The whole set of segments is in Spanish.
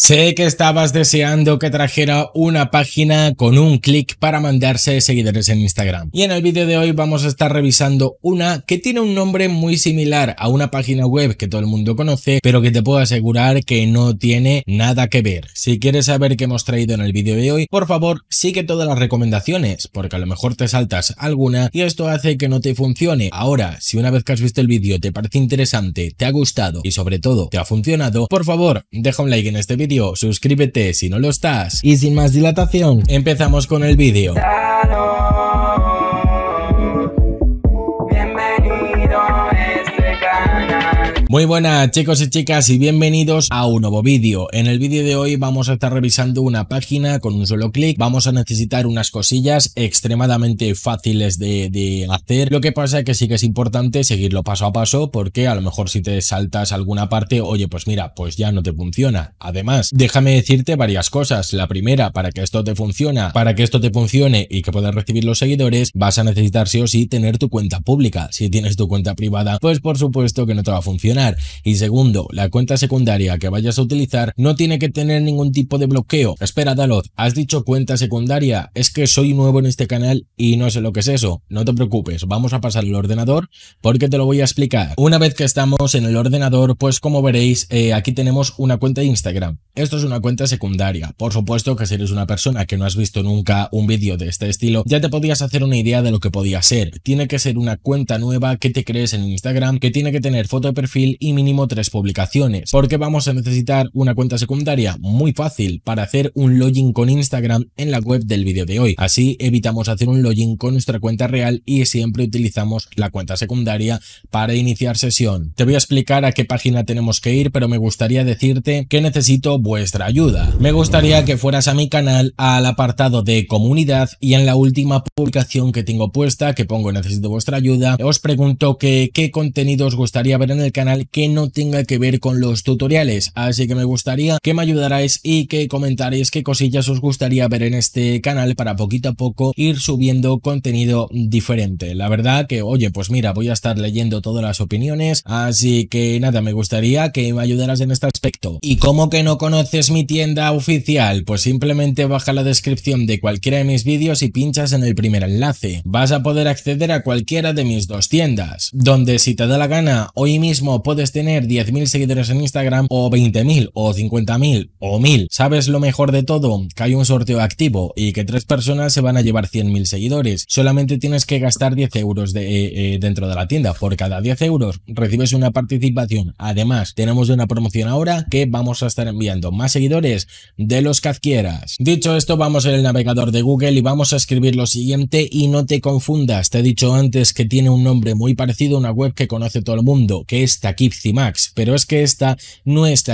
Sé que estabas deseando que trajera una página con un clic para mandarse seguidores en Instagram. Y en el vídeo de hoy vamos a estar revisando una que tiene un nombre muy similar a una página web que todo el mundo conoce, pero que te puedo asegurar que no tiene nada que ver. Si quieres saber qué hemos traído en el vídeo de hoy, por favor sigue todas las recomendaciones, porque a lo mejor te saltas alguna y esto hace que no te funcione. Ahora, si una vez que has visto el vídeo te parece interesante, te ha gustado y sobre todo te ha funcionado, por favor deja un like en este vídeo suscríbete si no lo estás. Y sin más dilatación, empezamos con el vídeo. Ah, Muy buenas chicos y chicas y bienvenidos a un nuevo vídeo. En el vídeo de hoy vamos a estar revisando una página con un solo clic. Vamos a necesitar unas cosillas extremadamente fáciles de, hacer. Lo que pasa es que sí que es importante seguirlo paso a paso porque a lo mejor si te saltas alguna parte, oye pues mira, pues ya no te funciona. Además, déjame decirte varias cosas. La primera, para que esto te funcione, para que esto te funcione y que puedas recibir los seguidores, vas a necesitar sí o sí tener tu cuenta pública. Si tienes tu cuenta privada, pues por supuesto que no te va a funcionar y segundo, la cuenta secundaria que vayas a utilizar no tiene que tener ningún tipo de bloqueo. Espera, Dalot, ¿has dicho cuenta secundaria? Es que soy nuevo en este canal y no sé lo que es eso. No te preocupes, vamos a pasar el ordenador porque te lo voy a explicar. Una vez que estamos en el ordenador, pues como veréis, eh, aquí tenemos una cuenta de Instagram. Esto es una cuenta secundaria. Por supuesto que si eres una persona que no has visto nunca un vídeo de este estilo, ya te podías hacer una idea de lo que podía ser. Tiene que ser una cuenta nueva que te crees en Instagram, que tiene que tener foto de perfil y mínimo tres publicaciones. porque vamos a necesitar una cuenta secundaria? Muy fácil, para hacer un login con Instagram en la web del vídeo de hoy. Así evitamos hacer un login con nuestra cuenta real y siempre utilizamos la cuenta secundaria para iniciar sesión. Te voy a explicar a qué página tenemos que ir, pero me gustaría decirte que necesito vuestra ayuda. Me gustaría que fueras a mi canal al apartado de comunidad y en la última publicación que tengo puesta, que pongo necesito vuestra ayuda, os pregunto que qué contenido os gustaría ver en el canal que no tenga que ver con los tutoriales. Así que me gustaría que me ayudarais y que comentarais qué cosillas os gustaría ver en este canal para poquito a poco ir subiendo contenido diferente. La verdad que, oye, pues mira, voy a estar leyendo todas las opiniones, así que nada, me gustaría que me ayudaras en este aspecto. ¿Y cómo que no conoces mi tienda oficial? Pues simplemente baja la descripción de cualquiera de mis vídeos y pinchas en el primer enlace. Vas a poder acceder a cualquiera de mis dos tiendas, donde si te da la gana hoy mismo puedes tener 10.000 seguidores en Instagram o 20.000 o 50.000 o 1.000. ¿Sabes lo mejor de todo? Que hay un sorteo activo y que tres personas se van a llevar 100.000 seguidores. Solamente tienes que gastar 10 euros eh, eh, dentro de la tienda. Por cada 10 euros recibes una participación. Además, tenemos una promoción ahora que vamos a estar enviando más seguidores de los que adquieras. Dicho esto, vamos en el navegador de Google y vamos a escribir lo siguiente y no te confundas. Te he dicho antes que tiene un nombre muy parecido a una web que conoce todo el mundo, que Tac Max, pero es que esta no es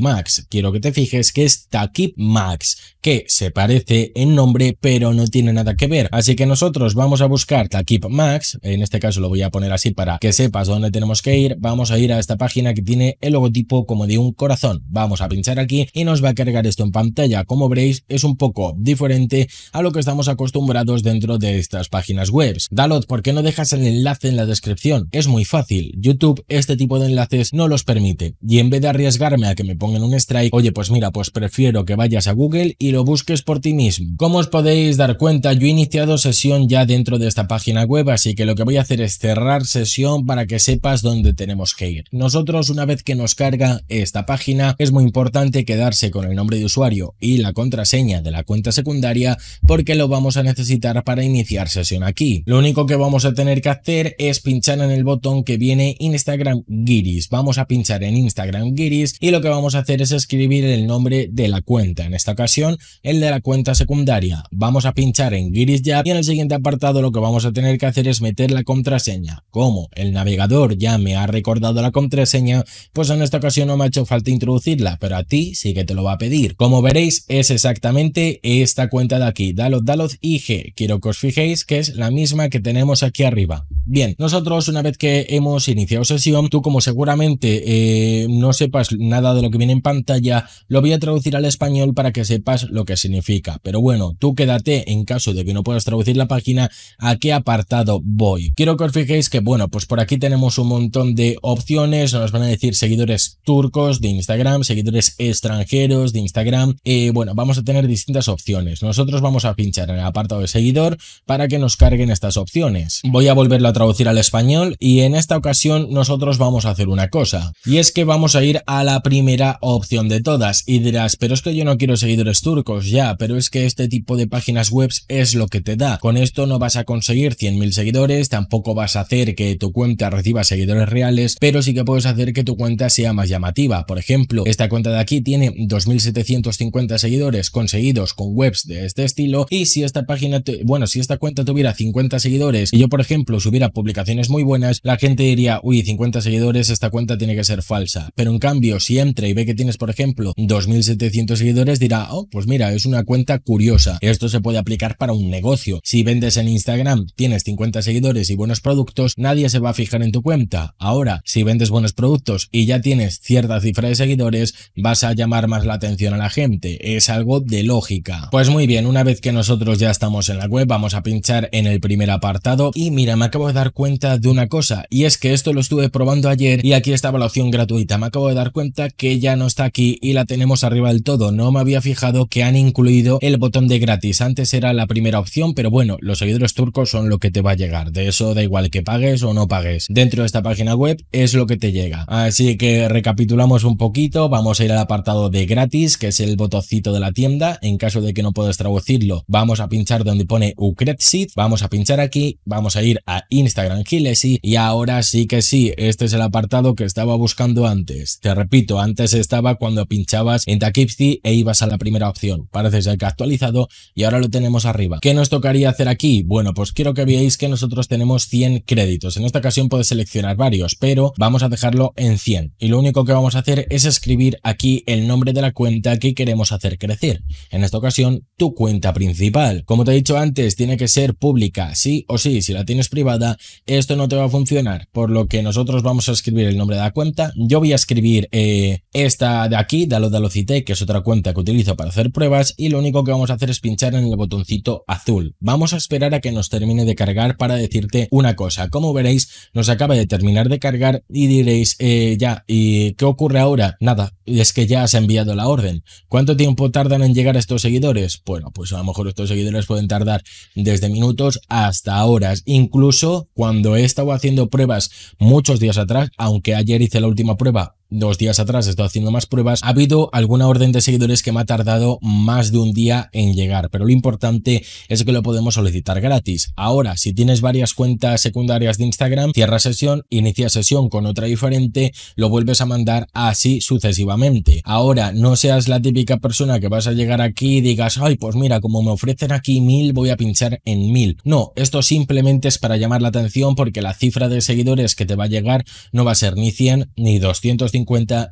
Max. Quiero que te fijes que es Max, que se parece en nombre, pero no tiene nada que ver. Así que nosotros vamos a buscar Max, en este caso lo voy a poner así para que sepas dónde tenemos que ir. Vamos a ir a esta página que tiene el logotipo como de un corazón. Vamos a pinchar aquí y nos va a cargar esto en pantalla. Como veréis, es un poco diferente a lo que estamos acostumbrados dentro de estas páginas web. Dalot, ¿por qué no dejas el enlace en la descripción? Es muy fácil. YouTube, este tipo de enlaces no los permite. Y en vez de arriesgarme a que me pongan un strike, oye, pues mira, pues prefiero que vayas a Google y lo busques por ti mismo. Como os podéis dar cuenta, yo he iniciado sesión ya dentro de esta página web, así que lo que voy a hacer es cerrar sesión para que sepas dónde tenemos que ir. Nosotros, una vez que nos carga esta página, es muy importante quedarse con el nombre de usuario y la contraseña de la cuenta secundaria porque lo vamos a necesitar para iniciar sesión aquí. Lo único que vamos a tener que hacer es pinchar en el botón que viene Instagram Guide Vamos a pinchar en Instagram Giris y lo que vamos a hacer es escribir el nombre de la cuenta. En esta ocasión, el de la cuenta secundaria. Vamos a pinchar en Giris ya y en el siguiente apartado lo que vamos a tener que hacer es meter la contraseña. Como el navegador ya me ha recordado la contraseña, pues en esta ocasión no me ha hecho falta introducirla, pero a ti sí que te lo va a pedir. Como veréis, es exactamente esta cuenta de aquí, Dalot Dalot IG. Quiero que os fijéis que es la misma que tenemos aquí arriba. Bien, nosotros una vez que hemos iniciado sesión, tú como se seguramente eh, no sepas nada de lo que viene en pantalla, lo voy a traducir al español para que sepas lo que significa. Pero bueno, tú quédate en caso de que no puedas traducir la página a qué apartado voy. Quiero que os fijéis que, bueno, pues por aquí tenemos un montón de opciones, nos van a decir seguidores turcos de Instagram, seguidores extranjeros de Instagram. Eh, bueno, vamos a tener distintas opciones. Nosotros vamos a pinchar en el apartado de seguidor para que nos carguen estas opciones. Voy a volverlo a traducir al español y en esta ocasión nosotros vamos a hacer una cosa, y es que vamos a ir a la primera opción de todas, y dirás, pero es que yo no quiero seguidores turcos, ya, pero es que este tipo de páginas webs es lo que te da, con esto no vas a conseguir 100.000 seguidores, tampoco vas a hacer que tu cuenta reciba seguidores reales, pero sí que puedes hacer que tu cuenta sea más llamativa, por ejemplo, esta cuenta de aquí tiene 2.750 seguidores conseguidos con webs de este estilo, y si esta página, te... bueno, si esta cuenta tuviera 50 seguidores, y yo por ejemplo subiera publicaciones muy buenas, la gente diría, uy, 50 seguidores, esta cuenta tiene que ser falsa. Pero en cambio, si entra y ve que tienes, por ejemplo, 2.700 seguidores, dirá, oh, pues mira, es una cuenta curiosa. Esto se puede aplicar para un negocio. Si vendes en Instagram, tienes 50 seguidores y buenos productos, nadie se va a fijar en tu cuenta. Ahora, si vendes buenos productos y ya tienes cierta cifra de seguidores, vas a llamar más la atención a la gente. Es algo de lógica. Pues muy bien, una vez que nosotros ya estamos en la web, vamos a pinchar en el primer apartado. Y mira, me acabo de dar cuenta de una cosa, y es que esto lo estuve probando ayer y aquí estaba la opción gratuita. Me acabo de dar cuenta que ya no está aquí y la tenemos arriba del todo. No me había fijado que han incluido el botón de gratis. Antes era la primera opción, pero bueno, los seguidores turcos son lo que te va a llegar. De eso da igual que pagues o no pagues. Dentro de esta página web es lo que te llega. Así que recapitulamos un poquito. Vamos a ir al apartado de gratis, que es el botoncito de la tienda. En caso de que no puedas traducirlo, vamos a pinchar donde pone ucredit Vamos a pinchar aquí. Vamos a ir a Instagram Gilesi. Y ahora sí que sí, este es el apartado que estaba buscando antes. Te repito, antes estaba cuando pinchabas en Takipsti e ibas a la primera opción. Parece ser que ha actualizado y ahora lo tenemos arriba. ¿Qué nos tocaría hacer aquí? Bueno, pues quiero que veáis que nosotros tenemos 100 créditos. En esta ocasión puedes seleccionar varios, pero vamos a dejarlo en 100. Y lo único que vamos a hacer es escribir aquí el nombre de la cuenta que queremos hacer crecer. En esta ocasión, tu cuenta principal. Como te he dicho antes, tiene que ser pública, sí o sí. Si la tienes privada, esto no te va a funcionar. Por lo que nosotros vamos a escribir el nombre de la cuenta. Yo voy a escribir eh, esta de aquí, Dalo Dalo Cite, que es otra cuenta que utilizo para hacer pruebas. Y lo único que vamos a hacer es pinchar en el botoncito azul. Vamos a esperar a que nos termine de cargar para decirte una cosa. Como veréis, nos acaba de terminar de cargar y diréis, eh, ya, ¿y qué ocurre ahora? Nada, es que ya has enviado la orden. ¿Cuánto tiempo tardan en llegar estos seguidores? Bueno, pues a lo mejor estos seguidores pueden tardar desde minutos hasta horas. Incluso cuando he estado haciendo pruebas muchos días atrás, aunque ayer hice la última prueba dos días atrás estoy haciendo más pruebas, ha habido alguna orden de seguidores que me ha tardado más de un día en llegar, pero lo importante es que lo podemos solicitar gratis. Ahora, si tienes varias cuentas secundarias de Instagram, cierra sesión, inicia sesión con otra diferente, lo vuelves a mandar así sucesivamente. Ahora, no seas la típica persona que vas a llegar aquí y digas, ay, pues mira, como me ofrecen aquí mil, voy a pinchar en mil. No, esto simplemente es para llamar la atención porque la cifra de seguidores que te va a llegar no va a ser ni 100 ni 250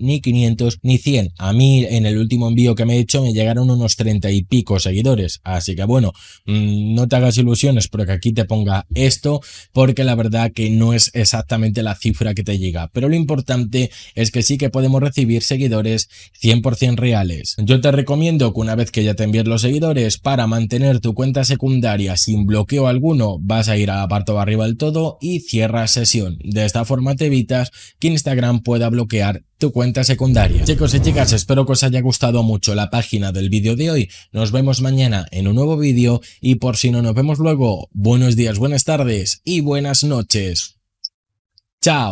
ni 500, ni 100. A mí en el último envío que me he hecho me llegaron unos 30 y pico seguidores. Así que bueno, mm, no te hagas ilusiones porque aquí te ponga esto, porque la verdad que no es exactamente la cifra que te llega. Pero lo importante es que sí que podemos recibir seguidores 100% reales. Yo te recomiendo que una vez que ya te envíes los seguidores, para mantener tu cuenta secundaria sin bloqueo alguno, vas a ir a la arriba del todo y cierras sesión. De esta forma te evitas que Instagram pueda bloquear tu cuenta secundaria. Chicos y chicas, espero que os haya gustado mucho la página del vídeo de hoy. Nos vemos mañana en un nuevo vídeo y por si no nos vemos luego, buenos días, buenas tardes y buenas noches. ¡Chao!